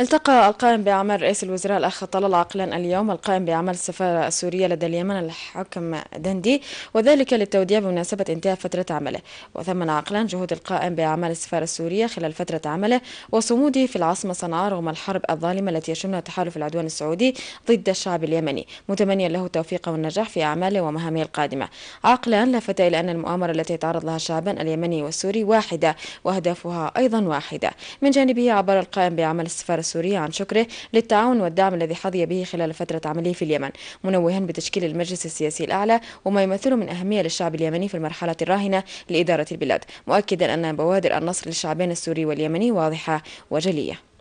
التقى القائم بأعمال رئيس الوزراء الأخ طلال عقلان اليوم القائم بأعمال السفارة السورية لدى اليمن الحكم دندي وذلك للتوديع بمناسبة انتهاء فترة عمله وثمن عقلان جهود القائم بأعمال السفارة السورية خلال فترة عمله وصموده في العاصمة صنعاء رغم الحرب الظالمة التي يشنها تحالف العدوان السعودي ضد الشعب اليمني متمنيا له التوفيق والنجاح في أعماله ومهامه القادمة عقلان لفت إلى أن المؤامرة التي يتعرض لها الشعبان اليمني والسوري واحدة وأهدافها أيضا واحدة من جانبه عبر القائم بأعمال السفارة السورية عن شكره للتعاون والدعم الذي حظي به خلال فترة عمله في اليمن منوها بتشكيل المجلس السياسي الأعلى وما يمثله من أهمية للشعب اليمني في المرحلة الراهنة لإدارة البلاد مؤكدا أن بوادر النصر للشعبين السوري واليمني واضحة وجلية